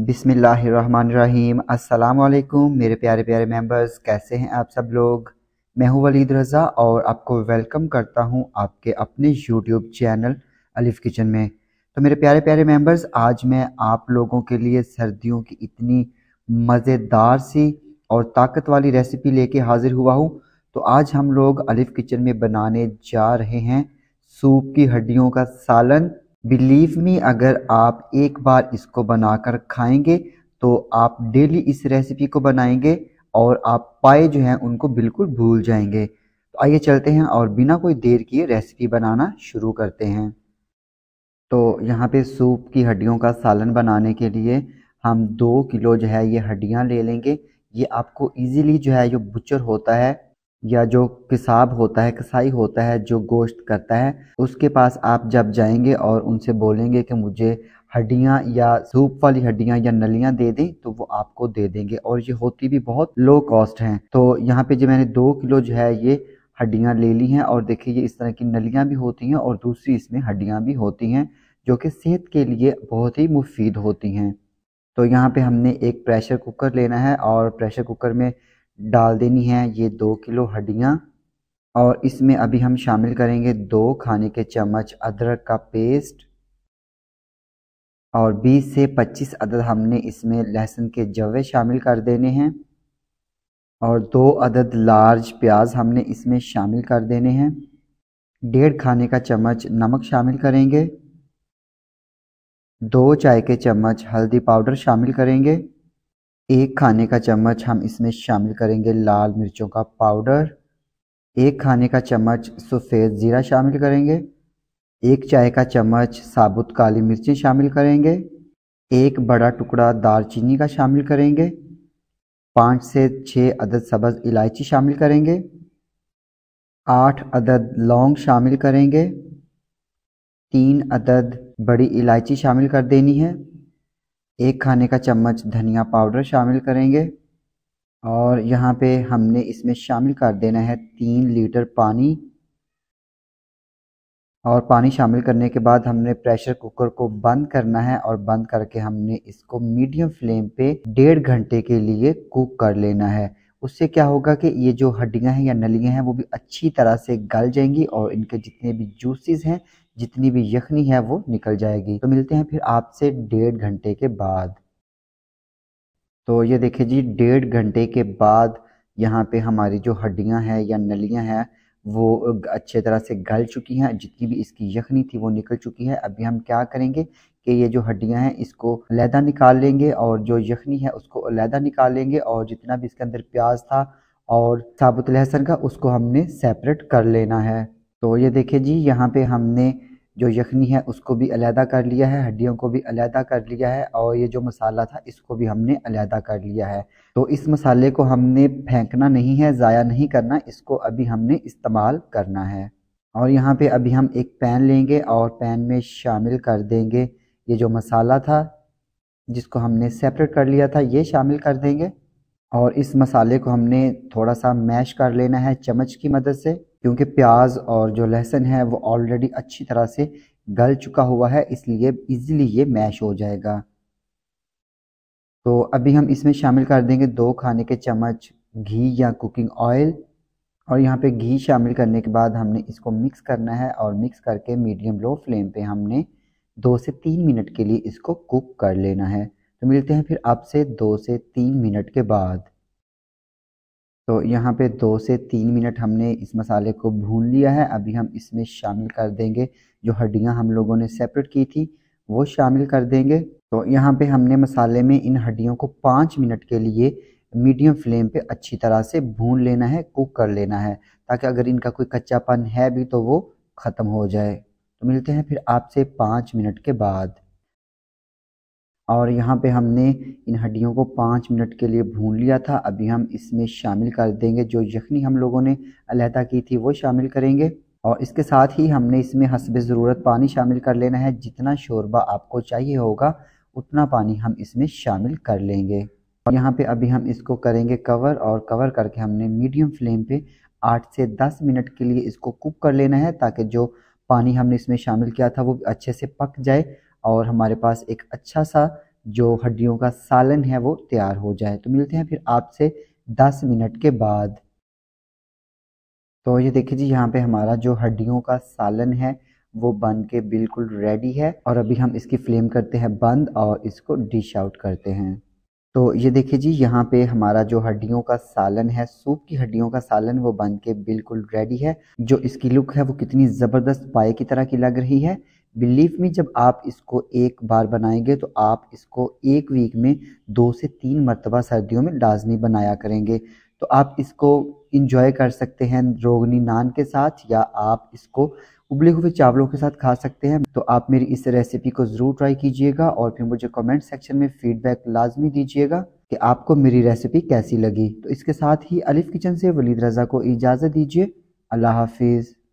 बिसमीम् अल्लाम मेरे प्यारे प्यारे मेंबर्स कैसे हैं आप सब लोग मैं हूं वलीद रज़ा और आपको वेलकम करता हूं आपके अपने यूट्यूब चैनल अलिफ किचन में तो मेरे प्यारे प्यारे मेंबर्स आज मैं आप लोगों के लिए सर्दियों की इतनी मज़ेदार सी और ताकत वाली रेसिपी लेके हाज़िर हुआ हूँ तो आज हम लोग अलिफ किचन में बनाने जा रहे हैं सूप की हड्डियों का सालन बिलीव मी अगर आप एक बार इसको बनाकर खाएंगे तो आप डेली इस रेसिपी को बनाएंगे और आप पाए जो हैं उनको बिल्कुल भूल जाएंगे तो आइए चलते हैं और बिना कोई देर किए रेसिपी बनाना शुरू करते हैं तो यहाँ पे सूप की हड्डियों का सालन बनाने के लिए हम दो किलो जो है ये हड्डियाँ ले लेंगे ये आपको इजीली जो है जो बुचर होता है या जो किसाब होता है कसाई होता है जो गोश्त करता है उसके पास आप जब जाएंगे और उनसे बोलेंगे कि मुझे हड्डियाँ या सूप वाली हड्डियाँ या नलियाँ दे दें तो वो आपको दे देंगे और ये होती भी बहुत लो कॉस्ट हैं तो यहाँ पे जो मैंने दो किलो जो है ये हड्डियाँ ले ली हैं और देखिए ये इस तरह की नलियाँ भी होती हैं और दूसरी इसमें हड्डियाँ भी होती हैं जो कि सेहत के लिए बहुत ही मुफीद होती हैं तो यहाँ पे हमने एक प्रेशर कुकर लेना है और प्रेशर कुकर में डाल देनी है ये दो किलो हड्डियाँ और इसमें अभी हम शामिल करेंगे दो खाने के चम्मच अदरक का पेस्ट और 20 से 25 अदद हमने इसमें लहसुन के जवे शामिल कर देने हैं और दो अदद लार्ज प्याज हमने इसमें शामिल कर देने हैं डेढ़ खाने का चम्मच नमक शामिल करेंगे दो चाय के चम्मच हल्दी पाउडर शामिल करेंगे एक खाने का चम्मच हम इसमें शामिल करेंगे लाल मिर्चों का पाउडर एक खाने का चम्मच सफ़ेद ज़ीरा शामिल करेंगे एक चाय का चम्मच साबुत काली मिर्ची शामिल करेंगे एक बड़ा टुकड़ा दालचीनी का शामिल करेंगे पाँच से छः अदद सब्ज़ इलायची शामिल करेंगे आठ अदद लौंग शामिल करेंगे तीन अदद बड़ी इलायची शामिल कर देनी है एक खाने का चम्मच धनिया पाउडर शामिल करेंगे और यहाँ पे हमने इसमें शामिल कर देना है तीन लीटर पानी और पानी शामिल करने के बाद हमने प्रेशर कुकर को बंद करना है और बंद करके हमने इसको मीडियम फ्लेम पे डेढ़ घंटे के लिए कुक कर लेना है उससे क्या होगा कि ये जो हड्डियाँ हैं या नलियां हैं वो भी अच्छी तरह से गल जाएंगी और इनके जितने भी जूसेस हैं जितनी भी यखनी है वो निकल जाएगी तो मिलते हैं फिर आपसे डेढ़ घंटे के बाद तो ये देखिए जी डेढ़ घंटे के बाद यहाँ पे हमारी जो हड्डियाँ हैं या नलियाँ हैं वो अच्छे तरह से गल चुकी हैं जितनी भी इसकी यखनी थी वो निकल चुकी है अभी हम क्या करेंगे कि ये जो हड्डियां हैं इसको अलहदा निकाल लेंगे और जो यखनी है उसको अलहदा निकाल लेंगे और जितना भी इसके अंदर प्याज था और साबुत लहसन का उसको हमने सेपरेट कर लेना है तो ये देखिए जी यहाँ पे हमने जो यखनी है उसको भी अलहदा कर लिया है हड्डियों को भी अलहदा कर लिया है और ये जो मसाला था इसको भी हमने अलहदा कर लिया है तो इस मसाले को हमने फेंकना नहीं है ज़ाया नहीं करना इसको अभी हमने इस्तेमाल करना है और यहाँ पे अभी हम एक पैन लेंगे और पैन में शामिल कर देंगे ये जो मसाला था जिसको हमने सेपरेट कर लिया था ये शामिल कर देंगे और इस मसाले को हमने थोड़ा सा मैश कर लेना है चम्मच की मदद से क्योंकि प्याज और जो लहसन है वो ऑलरेडी अच्छी तरह से गल चुका हुआ है इसलिए इजीली ये मैश हो जाएगा तो अभी हम इसमें शामिल कर देंगे दो खाने के चम्मच घी या कुकिंग ऑयल और यहाँ पे घी शामिल करने के बाद हमने इसको मिक्स करना है और मिक्स करके मीडियम लो फ्लेम पे हमने दो से तीन मिनट के लिए इसको कुक कर लेना है तो मिलते हैं फिर आपसे दो से तीन मिनट के बाद तो यहाँ पे दो से तीन मिनट हमने इस मसाले को भून लिया है अभी हम इसमें शामिल कर देंगे जो हड्डियाँ हम लोगों ने सेपरेट की थी वो शामिल कर देंगे तो यहाँ पे हमने मसाले में इन हड्डियों को पाँच मिनट के लिए मीडियम फ्लेम पे अच्छी तरह से भून लेना है कुक कर लेना है ताकि अगर इनका कोई कच्चापन है भी तो वो ख़त्म हो जाए तो मिलते हैं फिर आपसे पाँच मिनट के बाद और यहाँ पे हमने इन हड्डियों को पाँच मिनट के लिए भून लिया था अभी हम इसमें शामिल कर देंगे जो यखनी हम लोगों ने अलहदा की थी वो शामिल करेंगे और इसके साथ ही हमने इसमें हसब ज़रूरत पानी शामिल कर लेना है जितना शोरबा आपको चाहिए होगा उतना पानी हम इसमें शामिल कर लेंगे और यहाँ पे अभी हम इसको करेंगे कवर और कवर करके हमने मीडियम फ्लेम पे आठ से दस मिनट के लिए इसको कुक कर लेना है ताकि जो पानी हमने इसमें शामिल किया था वो अच्छे से पक जाए और हमारे पास एक अच्छा सा जो हड्डियों का सालन है वो तैयार हो जाए तो मिलते हैं फिर आपसे दस मिनट के बाद तो ये देखिए जी यहाँ पे हमारा जो हड्डियों का सालन है वो बन के बिल्कुल रेडी है और अभी हम इसकी फ्लेम करते हैं बंद और इसको डिश आउट करते हैं तो ये देखिए जी यहाँ पे हमारा जो हड्डियों का सालन है सूप की हड्डियों का सालन वो बन के बिल्कुल रेडी है जो इसकी लुक है वो कितनी ज़बरदस्त पाए की तरह की लग रही है बिलीफ में जब आप इसको एक बार बनाएंगे तो आप इसको एक वीक में दो से तीन मरतबा सर्दियों में लाजमी बनाया करेंगे तो आप इसको इंजॉय कर सकते हैं रोगनी नान के साथ या आप इसको उबले हुए चावलों के साथ खा सकते हैं तो आप मेरी इस रेसिपी को ज़रूर ट्राई कीजिएगा और फिर मुझे कमेंट सेक्शन में फीडबैक लाजमी दीजिएगा कि आपको मेरी रेसिपी कैसी लगी तो इसके साथ ही अलिफ किचन से वलीद रज़ा को इजाज़त दीजिए अल्लाह हाफिज़